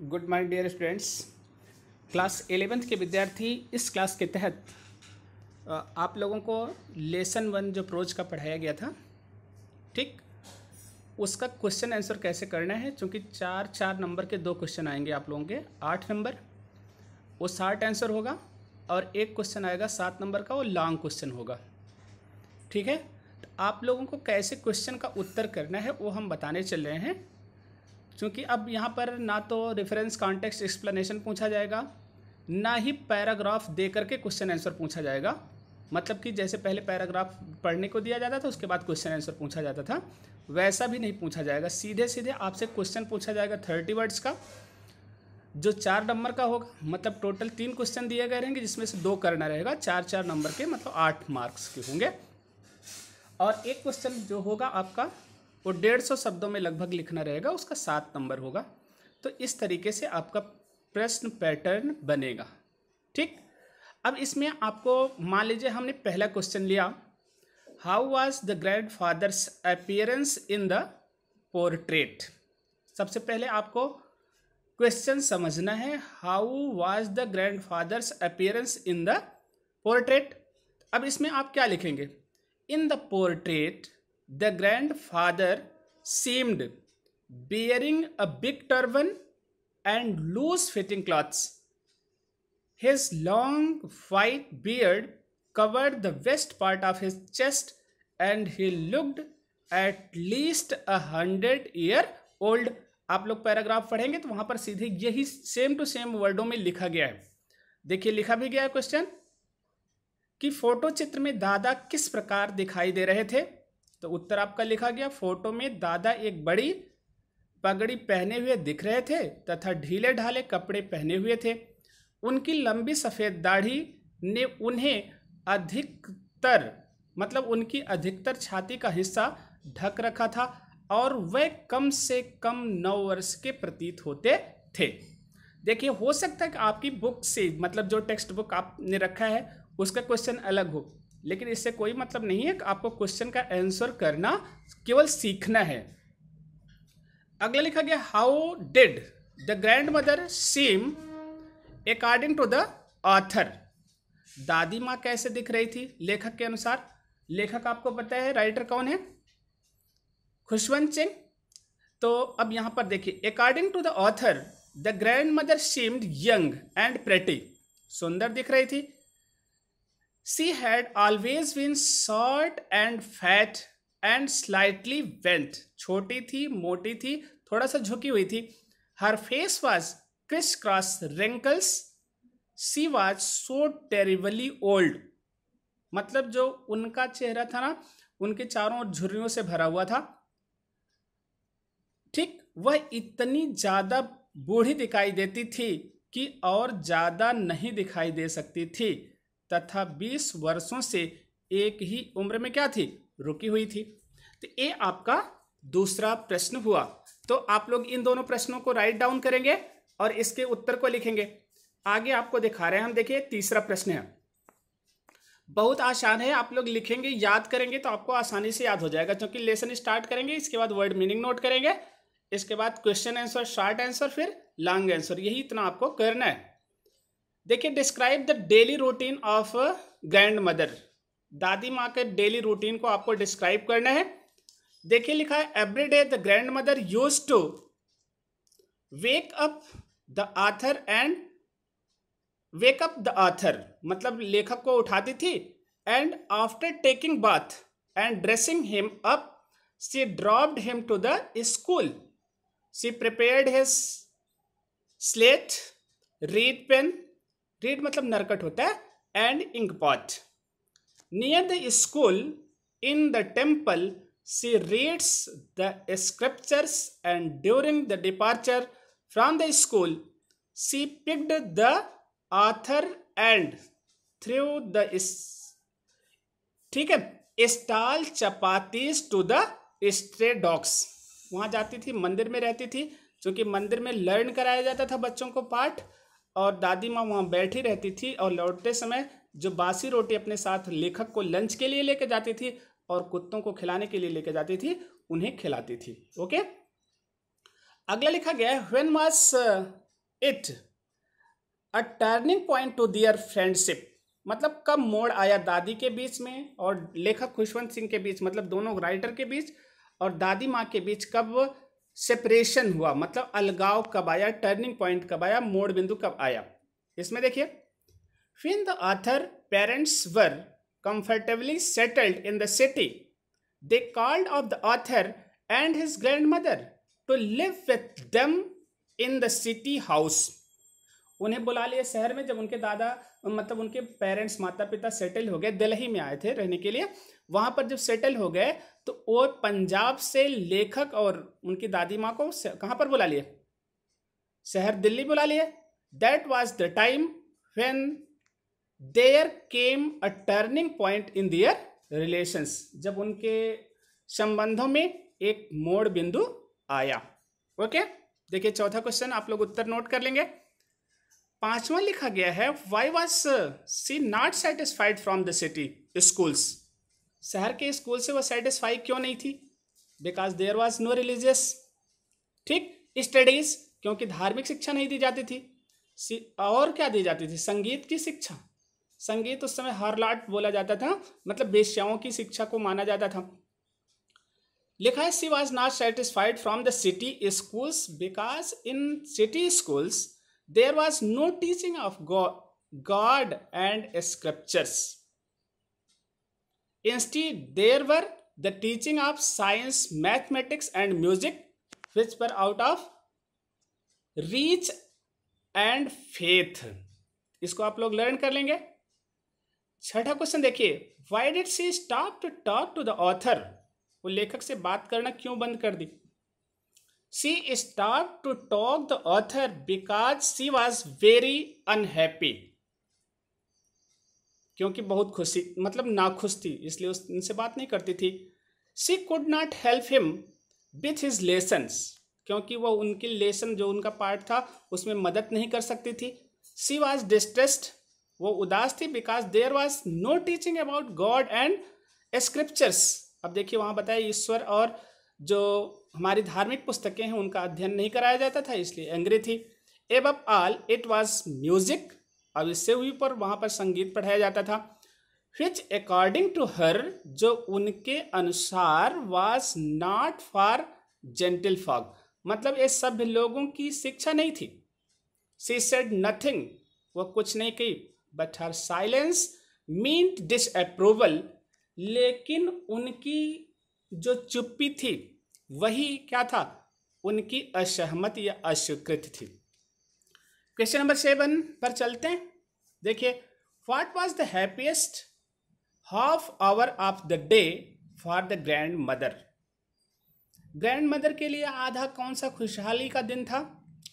Good morning dear students class eleventh के विद्यार्थी इस क्लास के तहत आप लोगों को लेसन वन जो प्रोज का पढ़ाया गया था ठीक उसका क्वेश्चन आंसर कैसे करना है क्योंकि चार चार नंबर के दो क्वेश्चन आएंगे आप लोगों के आठ नंबर वो शार्ट आंसर होगा और एक क्वेश्चन आएगा सात नंबर का वो लॉन्ग क्वेश्चन होगा ठीक है तो आप लोगों को कैसे क्वेश्चन का उत्तर करना है वो हम बताने चल रहे हैं क्योंकि अब यहाँ पर ना तो रेफरेंस कॉन्टेक्स्ट एक्सप्लेनेशन पूछा जाएगा ना ही पैराग्राफ दे करके क्वेश्चन आंसर पूछा जाएगा मतलब कि जैसे पहले पैराग्राफ पढ़ने को दिया जाता था उसके बाद क्वेश्चन आंसर पूछा जाता था वैसा भी नहीं पूछा जाएगा सीधे सीधे आपसे क्वेश्चन पूछा जाएगा थर्टी वर्ड्स का जो चार नंबर का होगा मतलब टोटल तीन क्वेश्चन दिए गए रहेंगे जिसमें से दो करना रहेगा चार चार नंबर के मतलब आठ मार्क्स के होंगे और एक क्वेश्चन जो होगा आपका वो डेढ़ सौ शब्दों में लगभग लिखना रहेगा उसका सात नंबर होगा तो इस तरीके से आपका प्रश्न पैटर्न बनेगा ठीक अब इसमें आपको मान लीजिए हमने पहला क्वेश्चन लिया how was the grandfather's appearance in the portrait सबसे पहले आपको क्वेश्चन समझना है how was the grandfather's appearance in the portrait अब इसमें आप क्या लिखेंगे in the portrait the grandfather seemed bearing a big turban and loose fitting clothes his long white beard covered the waist part of his chest and he looked at least a hundred year old आप लोग paragraph पढ़ेंगे तो वहां पर सीधे यही same to same वर्डों में लिखा गया है देखिए लिखा भी गया क्वेश्चन कि फोटो चित्र में दादा किस प्रकार दिखाई दे रहे थे तो उत्तर आपका लिखा गया फोटो में दादा एक बड़ी पगड़ी पहने हुए दिख रहे थे तथा ढीले ढाले कपड़े पहने हुए थे उनकी लंबी सफ़ेद दाढ़ी ने उन्हें अधिकतर मतलब उनकी अधिकतर छाती का हिस्सा ढक रखा था और वह कम से कम नौ वर्ष के प्रतीत होते थे देखिए हो सकता है कि आपकी बुक से मतलब जो टेक्स्ट बुक आपने रखा है उसका क्वेश्चन अलग हो लेकिन इससे कोई मतलब नहीं है कि आपको क्वेश्चन का आंसर करना केवल सीखना है अगला लिखा गया how did the grandmother seem according to the author दादी माँ कैसे दिख रही थी लेखक के अनुसार लेखक आपको पता है राइटर कौन है खुशवंत सिंह तो अब यहां पर देखिए according to the author the grandmother seemed young and pretty सुंदर दिख रही थी She had always been short and fat and slightly bent. छोटी थी मोटी थी थोड़ा सा झुकी हुई थी her face was criss cross wrinkles she was so terribly old मतलब जो उनका चेहरा था ना उनके चारों ओर झुर्रियों से भरा हुआ था ठीक वह इतनी ज़्यादा बूढ़ी दिखाई देती थी कि और ज़्यादा नहीं दिखाई दे सकती थी तथा 20 वर्षों से एक ही उम्र में क्या थी रुकी हुई थी तो ये आपका दूसरा प्रश्न हुआ तो आप लोग इन दोनों प्रश्नों को राइट डाउन करेंगे और इसके उत्तर को लिखेंगे आगे आपको दिखा रहे हैं हम देखिए तीसरा प्रश्न है बहुत आसान है आप लोग लिखेंगे याद करेंगे तो आपको आसानी से याद हो जाएगा क्योंकि लेसन स्टार्ट करेंगे इसके बाद वर्ड मीनिंग नोट करेंगे इसके बाद क्वेश्चन आंसर शॉर्ट आंसर फिर लॉन्ग आंसर यही इतना आपको करना है देखिए describe the daily routine of grandmother दादी माँ के डेली रूटीन को आपको डिस्क्राइब करना है देखिए लिखा है every day the grandmother use to wake up the author and wake up the author मतलब लेखक को उठाती थी and after taking bath and dressing him up she dropped him to the school she prepared his slate reed pen reed मतलब नरकट होता है and ink pot near the school in the temple she reads the scriptures and during the departure from the school C picked the author and threw the ठीक है stale chapatis to the stray dogs वहां जाती थी मंदिर में रहती थी क्योंकि मंदिर में लर्न कराया जाता था बच्चों को पाठ और दादी माँ वहाँ बैठी रहती थी और लौटते समय जो बासी रोटी अपने साथ लेखक को लंच के लिए लेके जाती थी और कुत्तों को खिलाने के लिए लेके जाती थी उन्हें खिलाती थी ओके अगला लिखा गया है when was it a turning point to their friendship मतलब कब मोड़ आया दादी के बीच में और लेखक खुशवंत सिंह के बीच मतलब दोनों राइटर के बीच और दादी माँ के बीच कब सेपरेशन हुआ मतलब अलगाव कब आया टर्निंग पॉइंट कब आया मोड़ बिंदु कब आया इसमें देखिए when the author parents were comfortably settled in the city they called off the author and his grand मदर live with them in the the city house उन्हें बुला लिए शहर में जब उनके दादा मतलब उनके पेरेंट्स माता पिता सेटल हो गए दिल्ली में आए थे रहने के लिए वहाँ पर जब सेटल हो गए तो वो पंजाब से लेखक और उनकी दादी माँ को कहाँ पर बुला लिए शहर दिल्ली बुला लिए that was the time when there came a turning point in their relations जब उनके संबंधों में एक मोड़ बिंदु आया ओके देखिए चौथा क्वेश्चन आप लोग उत्तर नोट कर लेंगे पांचवा लिखा गया है why was she not satisfied from the city schools शहर के स्कूल से वह सेटिस्फाई क्यों नहीं थी because there was no religious ठीक स्टडीज क्योंकि धार्मिक शिक्षा नहीं दी जाती थी और क्या दी जाती थी संगीत की शिक्षा संगीत उस समय हरलाट बोला जाता था मतलब वेश्याओं की शिक्षा को माना जाता था लिखा है she was not satisfied from the city schools because in city schools there was no teaching of God, God and scriptures. Instead, there were the teaching of science, mathematics, and music, which were out of reach and faith इसको आप लोग learn कर लेंगे छठा question देखिए why did she stop to talk to the author वो लेखक से बात करना क्यों बंद कर दी she stopped to talk the author because she was very unhappy क्योंकि बहुत खुशी मतलब नाखुश थी इसलिए उस उनसे बात नहीं करती थी she could not help him with his lessons क्योंकि वो उनके लेसन जो उनका पार्ट था उसमें मदद नहीं कर सकती थी सी वॉज डिस्ट्रेस्ड वो उदास थी because there was no teaching about God and scriptures अब देखिए वहाँ बताया ईश्वर और जो हमारी धार्मिक पुस्तकें हैं उनका अध्ययन नहीं कराया जाता था इसलिए एंग्री थी एब ऑल इट वॉज म्यूजिक अब इससे हुई पर वहाँ पर संगीत पढ़ाया जाता था विच अकॉर्डिंग टू हर जो उनके अनुसार was not for gentle folk मतलब ये सभ्य लोगों की शिक्षा नहीं थी सी सेड नथिंग वह कुछ नहीं कही but her silence mean disapproval लेकिन उनकी जो चुप्पी थी वही क्या था उनकी असहमति या अस्वीकृति थी क्वेश्चन नंबर सेवन पर चलते हैं देखिए what was the happiest half hour of the day for the grandmother grandmother के लिए आधा कौन सा खुशहाली का दिन था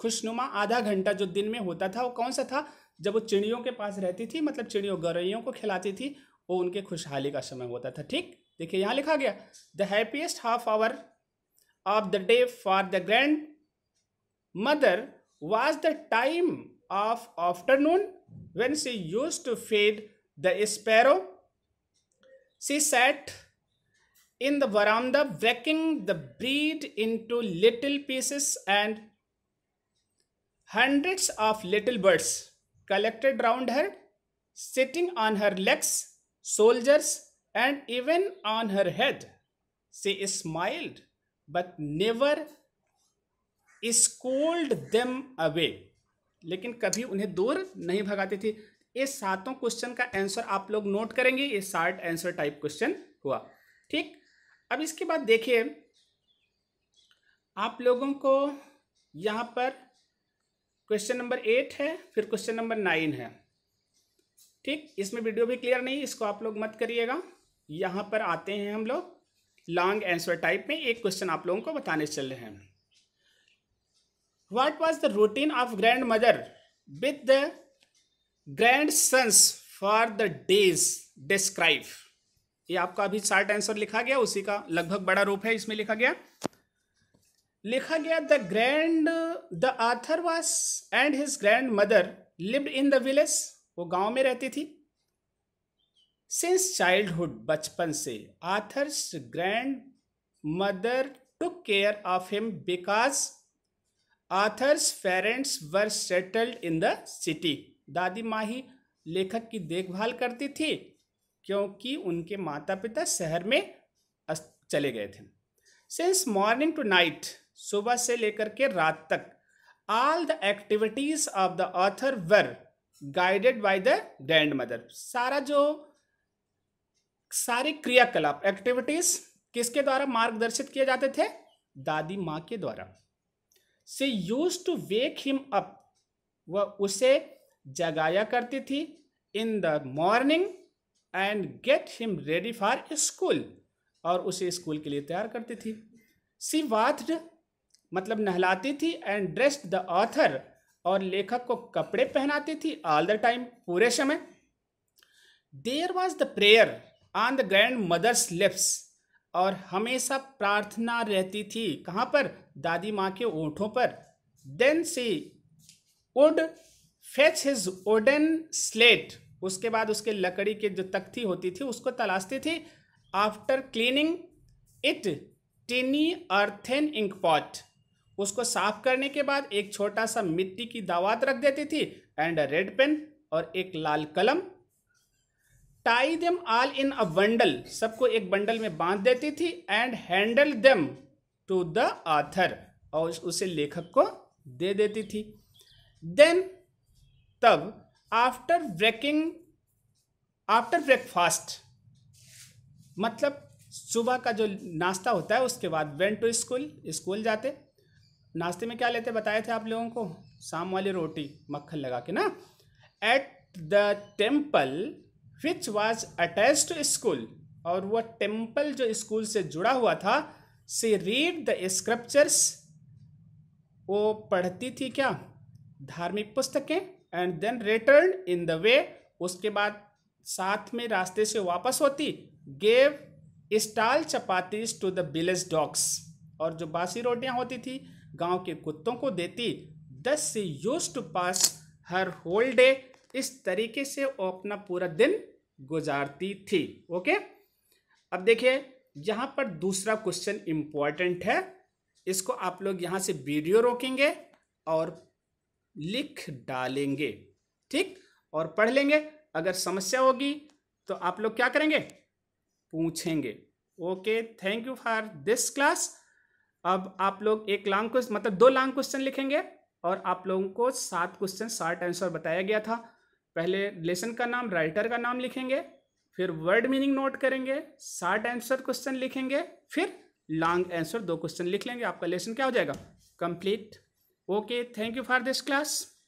खुशनुमा आधा घंटा जो दिन में होता था वो कौन सा था जब वो चिड़ियों के पास रहती थी मतलब चिड़ियों गरैयों को खिलाती थी वो उनके खुशहाली का समय होता था ठीक देखिए यहाँ लिखा गया the happiest half hour of the day for the grandmother was the time of afternoon when she used to feed the sparrow. She sat in the veranda, breaking the bread into little pieces, and hundreds of little birds collected round her, sitting on her legs, soldiers, and even on her head. She smiled but never scold them away लेकिन कभी उन्हें दूर नहीं भगाते थे ये सातों question का आंसर आप लोग नोट करेंगे ये शार्ट आंसर टाइप क्वेश्चन हुआ ठीक अब इसके बाद देखिए आप लोगों को यहाँ पर क्वेश्चन नंबर एट है फिर क्वेश्चन नंबर नाइन है ठीक इसमें वीडियो भी क्लियर नहीं इसको आप लोग मत करिएगा यहाँ पर आते हैं हम लोग लॉन्ग आंसर टाइप में एक क्वेश्चन आप लोगों को बताने चल रहे हैं the routine of grandmother with the grandsons for the days describe ये आपका अभी शार्ट आंसर लिखा गया उसी का लगभग बड़ा रूप है इसमें लिखा गया लिखा गया the grand the author was and his grand grandmother lived in the village वो गांव में रहती थी सिंस चाइल्डहुड बचपन से author's grandmother took care of him because author's parents were settled in the city दादी माही ही लेखक की देखभाल करती थी क्योंकि उनके माता पिता शहर में चले गए थे सिंस मॉर्निंग टू नाइट सुबह से लेकर के रात तक all the activities of the author were guided by the grandmother सारा जो सारे क्रियाकलाप एक्टिविटीज किसके द्वारा मार्गदर्शित किए जाते थे दादी माँ के द्वारा से use to wake him up वह उसे जगाया करती थी in the morning and get him ready for school और उसे स्कूल के लिए तैयार करती थी सी वाथड मतलब नहलाती थी एंड ड्रेस्ड द ऑथर और लेखक को कपड़े पहनाती थी ऑल द टाइम पूरे समय there was the prayer on the grandmother's lips और हमेशा प्रार्थना रहती थी कहाँ पर दादी माँ के ओठों पर then she would fetch his wooden slate उसके बाद उसके लकड़ी के जो तख्ती होती थी उसको तलाशती थी after cleaning it tiny earthen ink pot उसको साफ करने के बाद एक छोटा सा मिट्टी की दावात रख देती थी एंड अ रेड पेन और एक लाल कलम tie them all in a bundle सबको एक बंडल में बांध देती थी and handle them to the author और उसे लेखक को दे देती थी देन तब आफ्टर ब्रेकिंग आफ्टर ब्रेकफास्ट मतलब सुबह का जो नाश्ता होता है उसके बाद वेन टू स्कूल स्कूल जाते नाश्ते में क्या लेते बताए थे आप लोगों को शाम वाली रोटी मक्खन लगा के ना at the temple which was attach to school और वह टेम्पल जो स्कूल से जुड़ा हुआ था से रीड द स्क्रिप्चर्स वो पढ़ती थी क्या धार्मिक पुस्तकें and then return in the way उसके बाद साथ में रास्ते से वापस होती gave stale chapatis to the village dogs और जो बासी रोटियां होती थी गांव के कुत्तों को देती thus she use to pass her whole day इस तरीके से वो अपना पूरा दिन गुजारती थी ओके अब देखिए यहाँ पर दूसरा क्वेश्चन इम्पॉर्टेंट है इसको आप लोग यहाँ से वीडियो रोकेंगे और लिख डालेंगे ठीक और पढ़ लेंगे अगर समस्या होगी तो आप लोग क्या करेंगे पूछेंगे okay thank you for this class अब आप लोग एक लॉन्ग क्वेश्चन मतलब दो लॉन्ग क्वेश्चन लिखेंगे और आप लोगों को सात क्वेश्चन शार्ट आंसर बताया गया था पहले लेसन का नाम राइटर का नाम लिखेंगे फिर वर्ड मीनिंग नोट करेंगे शार्ट आंसर क्वेश्चन लिखेंगे फिर लॉन्ग आंसर दो क्वेश्चन लिख लेंगे आपका लेसन क्या हो जाएगा complete okay thank you for this class